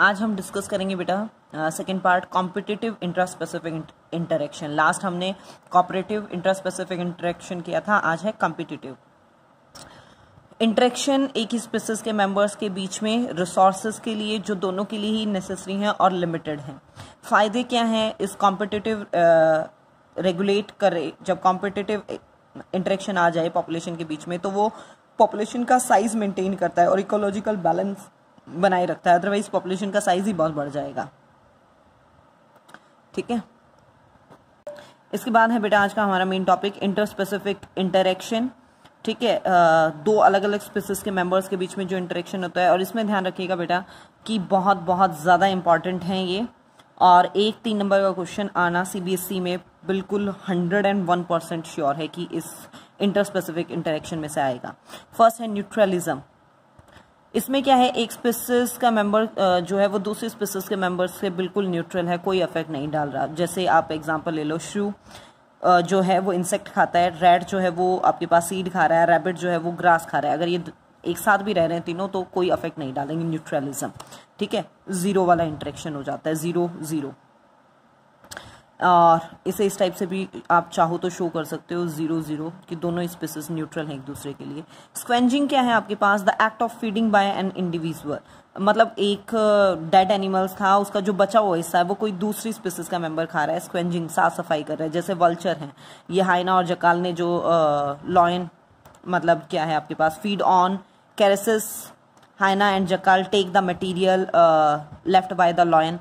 आज हम डिस्कस करेंगे बेटा second part competitive intra specific interaction last हमने कॉपरेटिव इंट्रा स्पेसिफिक इंटरेक्शन किया था आज है कॉम्पिटिटिव इंटरेक्शन एक ही स्पीसीज के मेंबर्स के बीच में रिसोर्सेज के लिए जो दोनों के लिए ही नेसेसरी हैं और लिमिटेड हैं फ़ायदे क्या हैं इस कॉम्पिटिटिव रेगुलेट करे जब कॉम्पिटिटिव इंटरेक्शन आ जाए पॉपुलेशन के बीच में तो वो पॉपुलेशन का साइज मेंटेन करता है और इकोलॉजिकल बैलेंस बनाए रखता है अदरवाइज पॉपुलेशन का साइज ही बहुत बढ़ जाएगा ठीक है इसके बाद है बेटा आज का हमारा main topic inter specific interaction ठीक है दो अलग अलग स्पीसीज के मेंबर्स के बीच में जो इंटरेक्शन होता है और इसमें ध्यान रखिएगा बेटा कि बहुत बहुत ज़्यादा इंपॉर्टेंट हैं ये और एक तीन नंबर का क्वेश्चन आना सीबीएसई e में बिल्कुल hundred and one percent sure है कि इस इंटर स्पेसिफिक इंटरेक्शन में से आएगा फर्स्ट है न्यूट्रलिज्म इसमें क्या है एक स्पीसीज का मेंबर जो है वो दूसरी स्पीसीज के मेंबर्स से बिल्कुल न्यूट्रल है कोई अफेक्ट नहीं डाल रहा जैसे आप एग्जांपल ले लो श्रू जो है वो इंसेक्ट खाता है रेड जो है वो आपके पास सीड खा रहा है रैबिट जो है वो ग्रास खा रहा है अगर ये एक साथ भी रह रहे हैं तीनों तो कोई अफेक्ट नहीं डालेंगे न्यूट्रलिज्म ठीक है ज़ीरो वाला इंट्रेक्शन हो जाता है ज़ीरो ज़ीरो और इसे इस टाइप से भी आप चाहो तो शो कर सकते हो ज़ीरो ज़ीरो कि दोनों स्पेसिस न्यूट्रल हैं एक दूसरे के लिए स्क्वेंजिंग क्या है आपके पास the act of feeding by an individual मतलब एक डेड एनिमल्स था उसका जो बचा हुआ हिस्सा है वो कोई दूसरी स्पेसिस का मेंबर खा रहा है स्क्वेंजिंग साफ सफाई कर रहा है जैसे वल्चर हैं ये हाइना और जकाल ने जो लॉयन uh, मतलब क्या है आपके पास feed on carcasses hyena and jackal take the material left by the lion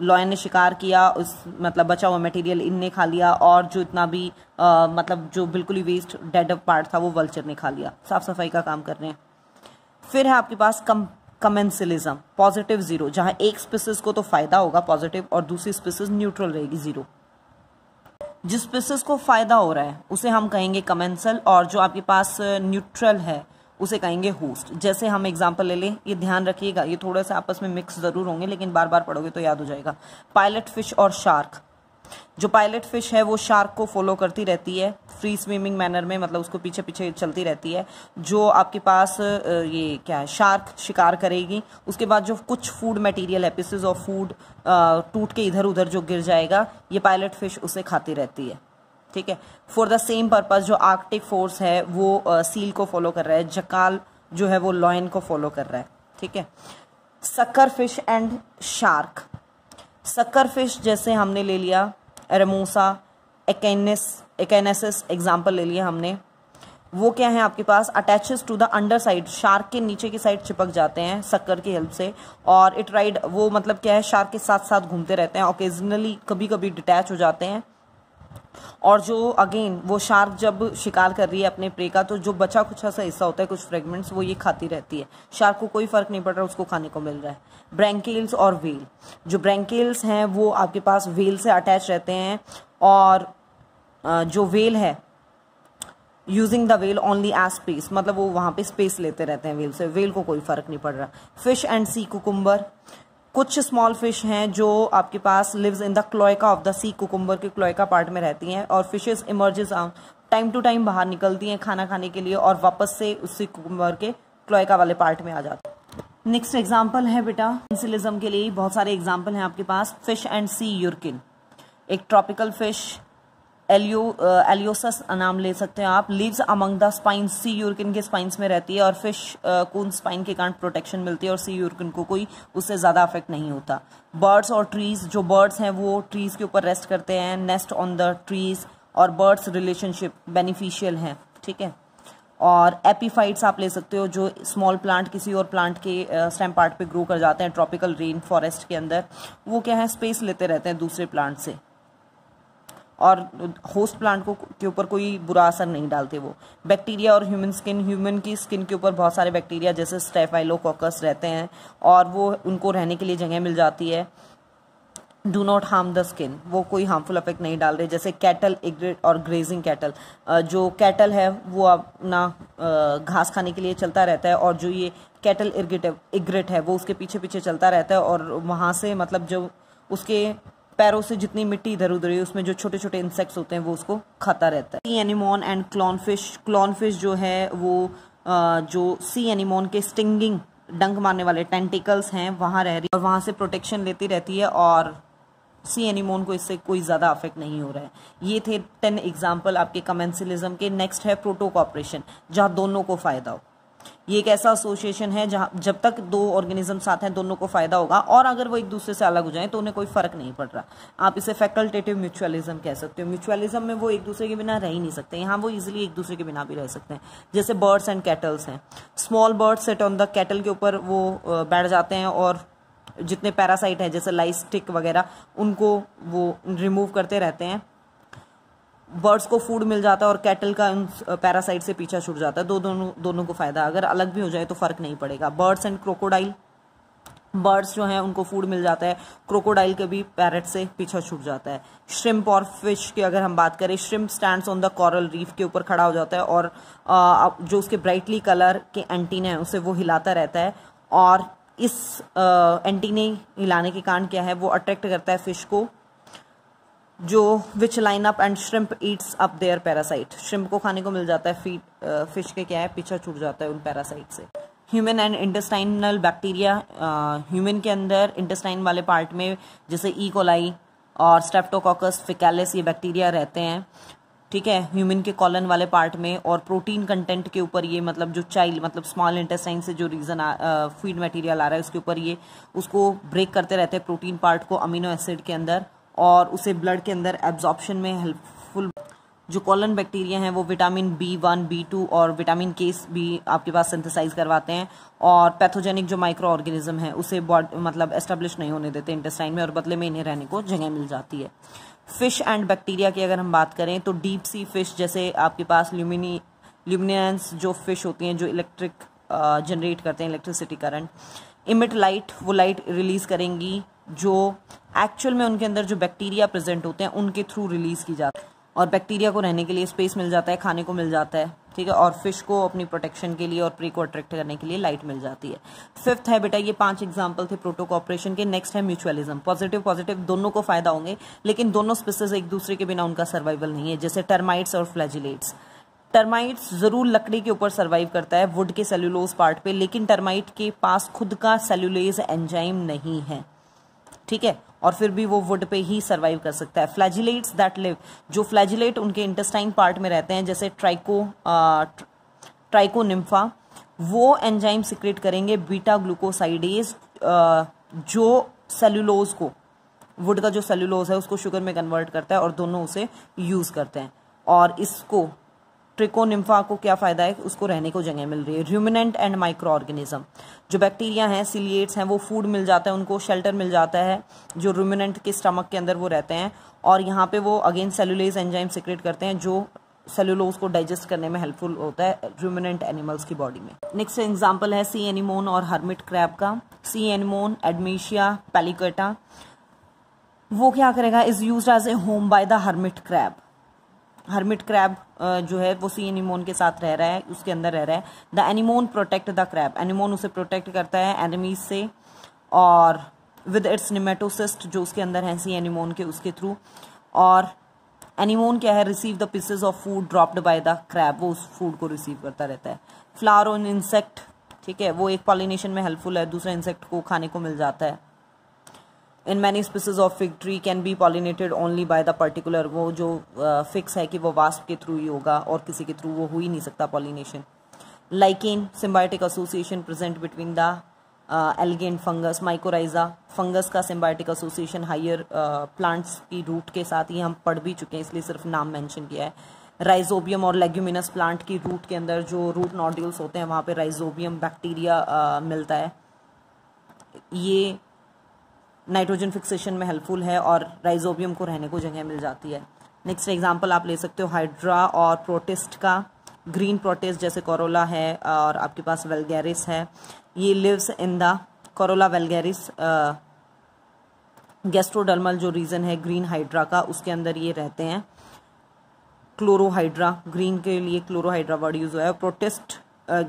lion ने शिकार किया उस मतलब बचा हुआ मटेरियल इनने खा लिया और जो इतना भी आ, मतलब जो बिल्कुल ही वेस्ट डेड अप पार्ट था वो वल्चर ने खा लिया साफ सफाई का काम कर रहे हैं फिर है आपके पास कम कमेंसिलिज्म पॉजिटिव जीरो जहां एक स्पीसीज को तो फायदा होगा पॉजिटिव और दूसरी स्पीसीज न्यूट्रल रहेगी जीरो जिस स्पीसीज को फायदा हो रहा है उसे हम कहेंगे कमेंसल और जो आपके पास न्यूट्रल है उसे कहेंगे होस्ट जैसे हम एग्जाम्पल ले लें ये ध्यान रखिएगा ये थोड़े से आपस में मिक्स ज़रूर होंगे लेकिन बार बार पढ़ोगे तो याद हो जाएगा पायलट फिश और शार्क जो पायलट फिश है वो शार्क को फॉलो करती रहती है फ्री स्विमिंग मैनर में मतलब उसको पीछे पीछे चलती रहती है जो आपके पास ये क्या है शार्क शिकार करेगी उसके बाद जो कुछ फूड मटेरियल है पीसेज ऑफ फूड टूट के इधर उधर जो गिर जाएगा ये पायलट फिश उसे खाती रहती है ठीक है फॉर द सेम पर्पज़ जो आर्कटिक फोर्स है वो सील को फॉलो कर रहा है जकाल जो है वो लॉयन को फॉलो कर रहा है ठीक है sucker fish and shark sucker fish जैसे हमने ले लिया एरमोसा एकेनिस एकेनेसिस एग्जाम्पल ले लिया हमने वो क्या है आपके पास attaches to the underside shark के नीचे की साइड चिपक जाते हैं सक्कर की हेल्प से और इट राइड वो मतलब क्या है शार्क के साथ साथ घूमते रहते हैं ओकेजनली कभी कभी डिटैच हो जाते हैं और जो अगेन वो शार्क जब शिकार कर रही है अपने प्रे का तो जो बचा कुछ ऐसा हिस्सा होता है कुछ फ्रेगमेंट्स वो ये खाती रहती है शार्क को कोई फ़र्क नहीं पड़ रहा उसको खाने को मिल रहा है ब्रैंकेल्स और व्हील जो ब्रैंकेल्स हैं वो आपके पास व्हील से अटैच रहते हैं और जो व्हील है using the whale only as space मतलब वो वहाँ पे स्पेस लेते रहते हैं वेल से वेल को कोई फ़र्क नहीं पड़ रहा फिश एंड सी कुकुम्बर कुछ स्मॉल फिश हैं जो आपके पास lives in the cloaca of the sea cucumber के क्लोयका पार्ट में रहती हैं और fishes emerges time to time बाहर निकलती हैं खाना खाने के लिए और वापस से उसी कुकुम्बर के क्लोयका वाले पार्ट में आ जाते हैं नेक्स्ट एग्जाम्पल है बेटा इंसिलिज्म के लिए बहुत सारे एग्जाम्पल हैं आपके पास फिश एंड सी यूरकिन एक ट्रॉपिकल फिश एलियो एलियोसस नाम ले सकते हैं आप lives among the spine sea urchin के स्पाइंस में रहती है और फिश को उन स्पाइन के कारण प्रोटेक्शन मिलती है और सी यूरकिन को कोई उससे ज़्यादा अफेक्ट नहीं होता बर्ड्स और ट्रीज जो बर्ड्स हैं वो ट्रीज़ के ऊपर रेस्ट करते हैं नेस्ट ऑन द ट्रीज़ और बर्ड्स रिलेशनशिप बेनिफिशियल हैं ठीक है और एपीफाइट्स आप ले सकते हो जो स्मॉल प्लांट किसी और प्लांट के स्टेम पार्ट पे ग्रो कर जाते हैं ट्रॉपिकल रेन फॉरेस्ट के अंदर वो क्या है स्पेस लेते रहते हैं दूसरे प्लांट से और होस्ट प्लांट को के ऊपर कोई बुरा असर नहीं डालते वो बैक्टीरिया और ह्यूमन स्किन ह्यूमन की स्किन के ऊपर बहुत सारे बैक्टीरिया जैसे स्टेफाइलोकोकस रहते हैं और वो उनको रहने के लिए जगह मिल जाती है do not harm the skin वो कोई हार्मफुल अफेक्ट नहीं डाल रहे जैसे कैटल और ग्रेजिंग कैटल जो कैटल है वो अपना घास खाने के लिए चलता रहता है और जो ये कैटल इग्रेट है वो उसके पीछे पीछे चलता रहता है और वहाँ से मतलब जो उसके पैरों से जितनी मिट्टी इधर उधर है उसमें जो छोटे छोटे इंसेक्ट्स होते हैं वो उसको खाता रहता है सी एनिमोन एंड क्लॉनफिश क्लॉनफिश जो है वो जो सी एनिमोन के स्टिंगिंग डंक मारने वाले टेंटिकल्स हैं वहाँ रह रही है और वहाँ से प्रोटेक्शन लेती रहती है और सी एनिमोन को इससे कोई ज़्यादा अफेक्ट नहीं हो रहा है ये थे टेन एग्जाम्पल आपके कमेंसिलिज्म के नेक्स्ट है प्रोटो कॉपरेशन जहाँ दोनों को फ़ायदा हो ये एक ऐसा एसोसिएशन है जहाँ जब तक दो ऑर्गेनिज्म साथ हैं दोनों को फ़ायदा होगा और अगर वो एक दूसरे से अलग हो जाएं तो उन्हें कोई फ़र्क नहीं पड़ रहा आप इसे फैकल्टेटिव म्यूचुअलिज्म कह सकते हो म्यूचुअलिज्म में वो एक दूसरे के बिना रह ही नहीं सकते यहाँ वो इजिली एक दूसरे के बिना भी रह सकते हैं जैसे बर्ड्स एंड कैटल्स हैं small birds set on the cattle के ऊपर वो बैठ जाते हैं और जितने पैरासाइट हैं जैसे लाइस्टिक वगैरह उनको वो रिमूव करते रहते हैं बर्ड्स को फूड मिल जाता है और कैटल का पैरासाइट से पीछा छूट जाता है दो तो दोनों दोनों को फ़ायदा अगर अलग भी हो जाए तो फ़र्क नहीं पड़ेगा बर्ड्स एंड क्रोकोडाइल बर्ड्स जो हैं उनको फूड मिल जाता है क्रोकोडाइल के भी पैरट से पीछा छूट जाता है श्रिम्प और फिश की अगर हम बात करें shrimp stand on the coral reef के ऊपर खड़ा हो जाता है और जो उसके ब्राइटली कलर के एंटीना है उसे वो हिलाता रहता है और इस एंटीने हिलाने के कारण क्या है वो अट्रैक्ट करता है फिश को जो which line up and shrimp eats up their parasite shrimp को खाने को मिल जाता है फीट फिश uh, के क्या है पीछा छूट जाता है उन पैरासाइट से human and intestinal bacteria human के अंदर इंटेस्टाइन वाले पार्ट में जैसे ई e. कोलाई और स्टेप्टोकॉकस फिकैलिस ये बैक्टीरिया रहते हैं ठीक है ह्यूमन के कॉलन वाले पार्ट में और प्रोटीन कंटेंट के ऊपर ये मतलब जो चाइल्ड मतलब स्मॉल इंटेस्टाइन से जो रीज़न फीड मटेरियल आ रहा है उसके ऊपर ये उसको ब्रेक करते रहते हैं प्रोटीन पार्ट को अमीनो एसिड के अंदर और उसे ब्लड के अंदर एब्जॉर्प्शन में हेल्पफुल जो कॉलन बैक्टीरिया हैं वो vitamin B one B two और विटामिन के भी आपके पास सिंथेसाइज करवाते हैं और पैथोजेनिक जो माइक्रो ऑर्गेनिज्म है उसे मतलब एस्टेब्लिश नहीं होने देते इंटेस्टाइन में और बदले में इन्हें रहने को जगह मिल जाती है फिश एंड बैक्टीरिया की अगर हम बात करें तो डीप सी फिश जैसे आपके पास ल्यूमिनी ल्यूमिनेंस जो फिश होती हैं जो इलेक्ट्रिक जनरेट करते हैं इलेक्ट्रिसिटी करंट इमिट लाइट वो लाइट रिलीज़ करेंगी जो एक्चुअल में उनके अंदर जो बैक्टीरिया प्रेजेंट होते हैं उनके थ्रू रिलीज़ की जाती है और बैक्टीरिया को रहने के लिए स्पेस मिल जाता है खाने को मिल जाता है ठीक है और फिश को अपनी प्रोटेक्शन के लिए और प्री को अट्रैक्ट करने के लिए लाइट मिल जाती है फिफ्थ है बेटा ये पांच एग्जाम्पल थे प्रोटो कॉपरेशन के नेक्स्ट है म्यूचुअलिज्म पॉजिटिव पॉजिटिव दोनों को फायदा होंगे लेकिन दोनों स्पीसीज एक दूसरे के बिना उनका सर्वाइवल नहीं है जैसे टर्माइट्स और फ्लैजिलेट्स टर्माइट्स ज़रूर लकड़ी के ऊपर सर्वाइव करता है वुड के सेल्यूलोज पार्ट पे लेकिन टर्माइट के पास खुद का सेल्यूलेज एंजाइम नहीं है ठीक है और फिर भी वो वुड पे ही सर्वाइव कर सकता है फ्लैजिलेट्स दैट लिव जो फ्लैजिलेट उनके इंटेस्टाइन पार्ट में रहते हैं जैसे ट्राइको ट्राइकोनिम्फा वो एंजाइम सिक्रेट करेंगे बीटा ग्लूकोसाइडेज जो सेलुलोज को वुड का जो सेलुलोज है उसको शुगर में कन्वर्ट करता है और दोनों उसे यूज़ करते हैं और इसको ट्रिकोनिम्फा को क्या फ़ायदा है उसको रहने को जगह मिल रही है ह्यूमिनेंट एंड माइक्रो ऑर्गेनिज्म जो बैक्टीरिया हैं सिलिएट्स हैं वो फूड मिल जाता है उनको शेल्टर मिल जाता है जो रूमिनेंट के स्टमक के अंदर वो रहते हैं और यहाँ पे वो अगेन सेलुलेज एंजाइम सिक्रेट करते हैं जो सेलुलोज को डाइजेस्ट करने में हेल्पफुल होता है रूमिनेंट एनिमल्स की बॉडी में नेक्स्ट एग्जाम्पल है सी एनिमोन और हर्मिट क्रैप का सी एनिमोन एडमेशिया पेलीकटा वो क्या करेगा is use as a home by the hermit crab hermit crab जो है वो सी एनिमोन के साथ रह रहा है उसके अंदर रह रहा है the anemone protect the crab anemone उसे प्रोटेक्ट करता है एनिमीज से और विद इट्स निमेटोसिस्ट जो उसके अंदर हैं सी एनिमोन के उसके थ्रू और एनिमोन क्या है receive the pieces of food dropped by the crab वो उस फूड को रिसीव करता रहता है फ्लावर ऑन इंसेक्ट ठीक है वो एक पॉलिनेशन में हेल्पफुल है दूसरा इंसेक्ट को खाने को मिल जाता है in many species of fig tree can be pollinated only by the particular वो जो फिक्स uh, है कि वो वास्प के थ्रू ही होगा और किसी के थ्रू वो हो ही नहीं सकता pollination lichen symbiotic association present between the elegant fungus mycorrhiza fungus का सिम्बायोटिक एसोसिएशन हायर प्लांट्स की रूट के साथ ही हम पढ़ भी चुके हैं इसलिए सिर्फ नाम मैंशन किया है राइजोबियम और लेग्यूमिनस प्लांट की रूट के अंदर जो रूट नॉड्यूल्स होते हैं वहाँ पर राइजोबियम बैक्टीरिया uh, मिलता है ये नाइट्रोजन फिक्सेशन में हेल्पफुल है और राइजोबियम को रहने को जगह मिल जाती है नेक्स्ट एग्जाम्पल आप ले सकते हो हाइड्रा और प्रोटेस्ट का ग्रीन प्रोटेस्ट जैसे कोरोला है और आपके पास वेलगेरिस है ये lives in the chlorella vulgaris gastrodermal जो रीज़न है ग्रीन हाइड्रा का उसके अंदर ये रहते हैं क्लोरोहाइड्रा ग्रीन के लिए क्लोरोहाइड्रा वर्ड यूज़ हुआ है प्रोटेस्ट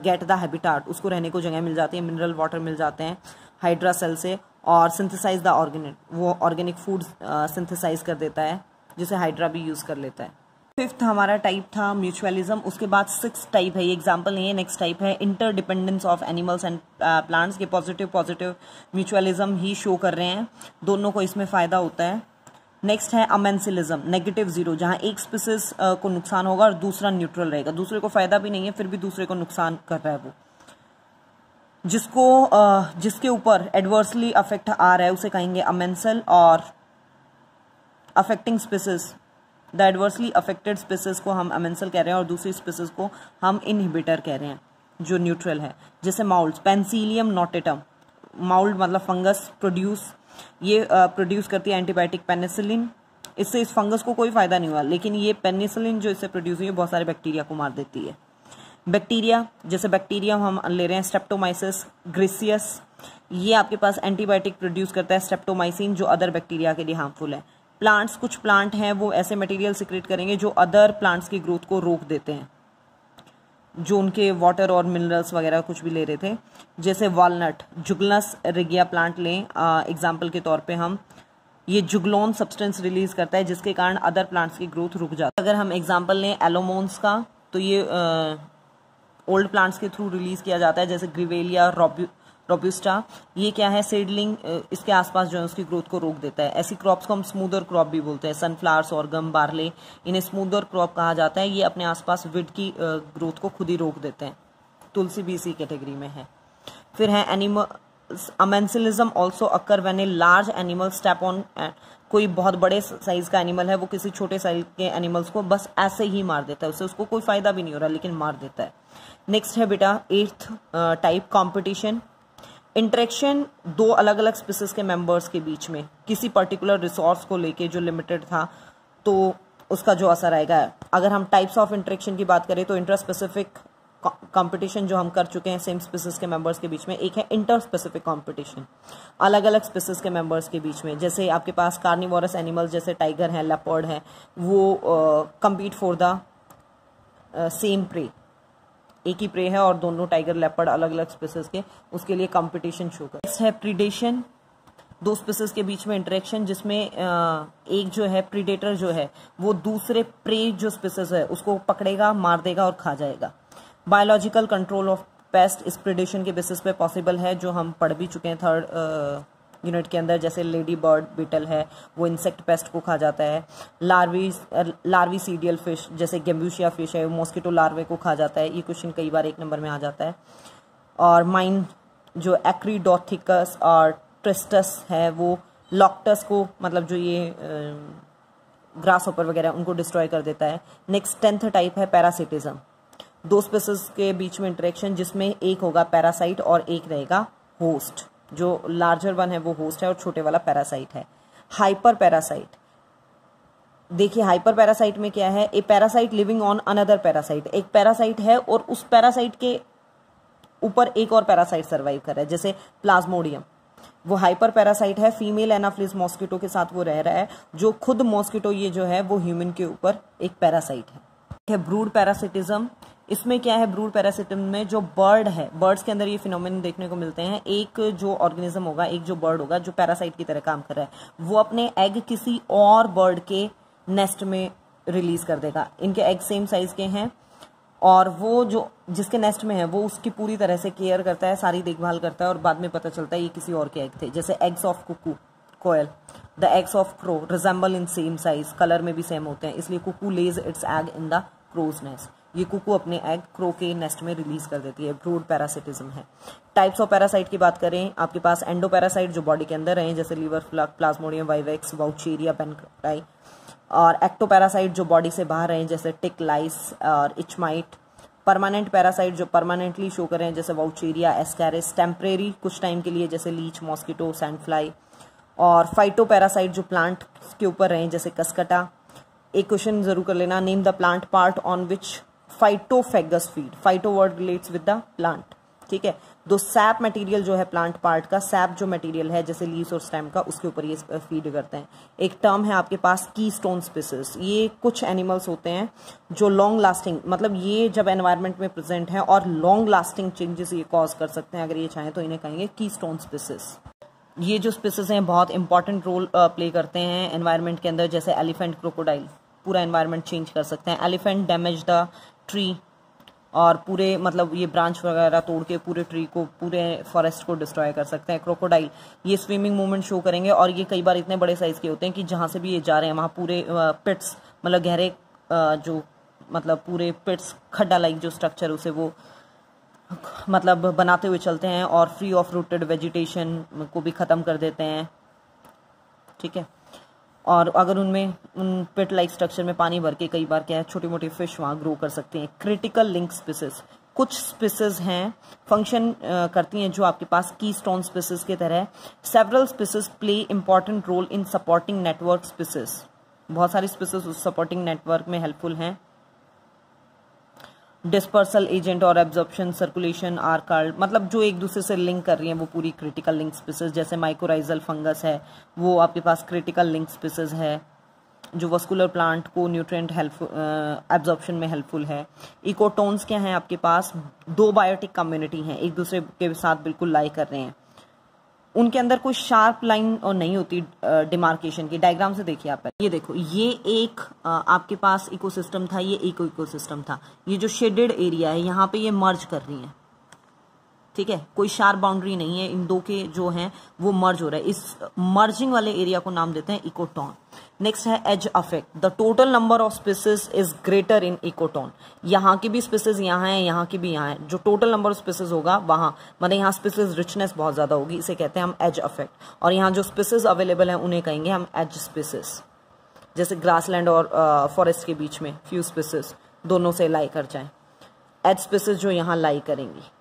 गेट द हैबिटाट उसको रहने को जगह मिल जाती है मिनरल वाटर मिल जाते हैं हाइड्रा सेल से और सिंथेसाइज द ऑर्गेनिक वो ऑर्गेनिक फूड सिंथेसाइज कर देता है जिसे हाइड्रा भी यूज़ कर लेता है फिफ्थ हमारा टाइप था म्यूचुअलिज्म उसके बाद सिक्स टाइप है ये एग्जाम्पल है नेक्स्ट टाइप है interdependence of animals and plants के पॉजिटिव पॉजिटिव म्यूचुअलिज्म ही शो कर रहे हैं दोनों को इसमें फ़ायदा होता है नेक्स्ट है अमेंसिलिज्म नेगेटिव जीरो जहाँ एक स्पीसीज uh, को नुकसान होगा और दूसरा न्यूट्रल रहेगा दूसरे को फ़ायदा भी नहीं है फिर भी दूसरे को नुकसान कर रहा है वो जिसको जिसके ऊपर एडवर्सली अफेक्ट आ रहा है उसे कहेंगे अमेंसल और affecting species the adversely affected species को हम अमेंसल कह रहे हैं और दूसरी स्पीसीज को हम इनहिबिटर कह रहे हैं जो न्यूट्रल है जैसे माउल्ड पेंसिलियम नोटेटम माउल्ड मतलब फंगस प्रोड्यूस ये प्रोड्यूस करती है एंटीबायोटिक पेनिसिलिन इससे इस फंगस को कोई फायदा नहीं हुआ लेकिन ये पेनिसिलिन जो इससे प्रोड्यूस हुई है बहुत सारे बैक्टीरिया को मार देती है बैक्टीरिया जैसे बैक्टीरिया हम ले रहे हैं स्टेप्टोमाइसिस ग्रिसियस ये आपके पास एंटीबायोटिक प्रोड्यूस करता है स्टेप्टोमाइसिन जो अदर बैक्टीरिया के लिए हार्मफुल है प्लांट्स कुछ प्लांट हैं वो ऐसे मटेरियल सिक्रेट करेंगे जो अदर प्लांट्स की ग्रोथ को रोक देते हैं जो उनके वाटर और मिनरल्स वगैरह कुछ भी ले रहे थे जैसे वॉलनट जुगलस रिगिया प्लांट लें एग्जाम्पल के तौर पर हम ये जुगलोन सब्सटेंस रिलीज करता है जिसके कारण अदर प्लांट्स की ग्रोथ रुक जाती है अगर हम एग्जाम्पल लें एलोमोन्स का तो ये आ, ओल्ड प्लांट्स के थ्रू रिलीज किया जाता है जैसे ग्रीवेलिया रोब्यूस्टा ये क्या है सीडलिंग इसके आसपास जो है उसकी ग्रोथ को रोक देता है ऐसी क्रॉप्स को हम स्मूदर क्रॉप भी बोलते हैं सनफ्लावर्स और गम बार्ले इन्हें स्मूदर क्रॉप कहा जाता है ये अपने आसपास विड की ग्रोथ को खुद ही रोक देते हैं तुलसी भी इसी कैटेगरी में है फिर है animal amensalism also occur when a large animal step on कोई बहुत बड़े साइज का एनिमल है वो किसी छोटे साइज के एनिमल्स को बस ऐसे ही मार देता है उससे उसको कोई फायदा भी नहीं हो रहा लेकिन मार देता है नेक्स्ट है बेटा एट्थ टाइप कंपटीशन इंटरेक्शन दो अलग अलग स्पीसीज के मेंबर्स के बीच में किसी पर्टिकुलर रिसोर्स को लेके जो लिमिटेड था तो उसका जो असर आएगा अगर हम टाइप्स ऑफ इंटरेक्शन की बात करें तो इंट्रा स्पेसिफिक कंपटीशन जो हम कर चुके हैं सेम स्पीसीज के मेंबर्स के बीच में एक है इंटर स्पेसिफिक कंपटीशन अलग अलग स्पीसीज के मेंबर्स के बीच में जैसे आपके पास कार्निवोरस एनिमल्स जैसे टाइगर हैं लेपर्ड हैं वो compete for the same prey एक ही प्रे है और दोनों टाइगर लेपर्ड अलग अलग स्पीसीज के उसके लिए कॉम्पिटिशन शो कर है प्रीडेशन दो स्पीसीज के बीच में इंटरेक्शन जिसमें एक जो है प्रीडेटर जो है वो दूसरे प्रे जो स्पीसीज है उसको पकड़ेगा मार देगा और खा जाएगा बायोलॉजिकल कंट्रोल ऑफ पेस्ट इस प्रिडिशन के बेसिस पे पॉसिबल है जो हम पढ़ भी चुके हैं थर्ड यूनिट के अंदर जैसे लेडी बर्ड बीटल है वो इंसेक्ट पेस्ट को खा जाता है लार्वी लार्वी सीडियल फिश जैसे गेम्बूशिया फिश है मॉस्किटो लार्वे को खा जाता है ये क्वेश्चन कई बार एक नंबर में आ जाता है और माइन जो एक्रीडोथिकस और ट्रिस्टस है वो लॉक्टस को मतलब जो ये ग्रास होपर वगैरह उनको डिस्ट्रॉय कर देता है नेक्स्ट टेंथ टाइप है पैरासिटिज्म दो स्पेसिस के बीच में इंटरेक्शन जिसमें एक होगा पैरासाइट और एक रहेगा होस्ट जो लार्जर वन है वो होस्ट है और छोटे वाला पैरासाइट है हाइपर पैरासाइट देखिए हाइपर पैरासाइट में क्या है a parasite living on another parasite एक पैरासाइट है और उस पैरासाइट के ऊपर एक और पैरासाइट सर्वाइव कर रहा है जैसे प्लाज्मोडियम वो हाइपर पैरासाइट है फीमेल एनाफ्लिस मॉस्किटो के साथ वो रह रहा है जो खुद मॉस्किटो ये जो है वो ह्यूमन के ऊपर एक पैरासाइट है ब्रूड पैरासिटिज्म इसमें क्या है ब्रूड पैरासिटम में जो बर्ड है बर्ड्स के अंदर ये फिनोमिन देखने को मिलते हैं एक जो ऑर्गेनिज्म होगा एक जो बर्ड होगा जो पैरासाइट की तरह काम कर रहा है वो अपने एग किसी और बर्ड के नेस्ट में रिलीज कर देगा इनके एग सेम साइज के हैं और वो जो जिसके नेस्ट में है वो उसकी पूरी तरह से केयर करता है सारी देखभाल करता है और बाद में पता चलता है ये किसी और के एग थे जैसे एग्स ऑफ कुकू कोयल the eggs of crow resemble in same size colour में भी सेम होते हैं इसलिए cuckoo lays its egg in the crow's nest ये कुकू अपने एग क्रो के नेस्ट में रिलीज कर देती है ब्रूड पैरासिटिज्म है टाइप्स ऑफ पैरासाइट की बात करें आपके पास एंडो पैरासाइट जो बॉडी के अंदर रहे जैसे liver fluke plasmodium vivax wuchereria पेनक्राई और एक्टो पैरासाइट जो बॉडी से बाहर रहे जैसे टिक लाइस और इचमाइट परमानेंट पैरासाइट जो परमानेंटली शो करें जैसे वाउचेरिया एस्कैरिस टेम्परेरी कुछ टाइम के लिए जैसे लीच मॉस्किटो सैंडफ्लाई और फाइटो पैरासाइट जो प्लांट के ऊपर रहें जैसे कसकटा एक क्वेश्चन जरूर कर लेना name the plant part on which phytophagous feed phyto word relates with the plant ठीक है दो सैप मटेरियल जो है प्लांट पार्ट का सैप जो मटेरियल है जैसे लीव्स और स्टेम का उसके ऊपर ये फीड करते हैं एक टर्म है आपके पास की स्टोन स्पीसीज ये कुछ एनिमल्स होते हैं जो लॉन्ग लास्टिंग मतलब ये जब एनवायरनमेंट में प्रेजेंट है और लॉन्ग लास्टिंग चेंजेस ये कॉज कर सकते हैं अगर ये चाहें तो इन्हें कहेंगे की स्टोन स्पीसीज ये जो स्पीसीज हैं बहुत इंपॉर्टेंट रोल प्ले करते हैं एनवायरमेंट के अंदर जैसे एलिफेंट क्रोकोडाइल पूरा एनवायरनमेंट चेंज कर सकते हैं एलिफेंट डैमेज द ट्री और पूरे मतलब ये ब्रांच वगैरह तोड़ के पूरे ट्री को पूरे फॉरेस्ट को डिस्ट्रॉय कर सकते हैं क्रोकोडाइल ये स्विमिंग मूवमेंट शो करेंगे और ये कई बार इतने बड़े साइज़ के होते हैं कि जहाँ से भी ये जा रहे हैं वहाँ पूरे पिट्स मतलब गहरे जो मतलब पूरे पिट्स खड्डा लाइक जो स्ट्रक्चर उसे वो मतलब बनाते हुए चलते हैं और फ्री ऑफ रूटेड वेजिटेशन को भी ख़त्म कर देते हैं ठीक है और अगर उनमें उन पेट लाइक स्ट्रक्चर में पानी भर के कई बार क्या है छोटी मोटी फिश वहाँ ग्रो कर सकते हैं क्रिटिकल लिंक स्पीसीज कुछ स्पीसीज हैं फंक्शन करती हैं जो आपके पास की स्टोन स्पीसीज के तरह several species play important role in supporting network species बहुत सारी स्पीसीज उस सपोर्टिंग नेटवर्क में हेल्पफुल हैं डिस्पर्सल एजेंट और एब्जॉर्प्शन सर्कुलेशन आर कार्ड मतलब जो एक दूसरे से लिंक कर रही हैं वो पूरी क्रिटिकल लिंक स्पीसीज जैसे माइकोराइजल फंगस है वो आपके पास क्रिटिकल लिंक स्पीसीज है जो वस्कुलर प्लांट को न्यूट्रिएंट हेल्पफुल एब्जॉर्प्शन में हेल्पफुल है इकोटोन्स क्या हैं आपके पास दो बायोटिक कम्युनिटी हैं एक दूसरे के साथ बिल्कुल लाई कर रहे हैं उनके अंदर कोई शार्प लाइन और नहीं होती डिमार्केशन की डायग्राम से देखिए आप ये देखो ये एक आपके पास इकोसिस्टम था ये एक इकोसिस्टम था ये जो शेडेड एरिया है यहाँ पे ये मर्ज कर रही है ठीक है कोई शार्प बाउंड्री नहीं है इन दो के जो हैं वो मर्ज हो रहा है इस मर्जिंग वाले एरिया को नाम देते हैं इकोटॉन नेक्स्ट है edge effect the total number of species is greater in ecotone यहाँ की भी स्पीसीज यहाँ है यहाँ की भी यहाँ है जो टोटल नंबर ऑफ स्पीसीज होगा वहां मतलब यहाँ स्पीसीज रिचनेस बहुत ज़्यादा होगी इसे कहते हैं हम एज अफेक्ट और यहाँ जो स्पीसीज अवेलेबल है उन्हें कहेंगे हम एज स्पीसीज जैसे ग्रासलैंड और फॉरेस्ट uh, के बीच में फ्यू स्पीसीज दोनों से लाई कर जाए एज स्पीसीज जो यहाँ लाई करेंगी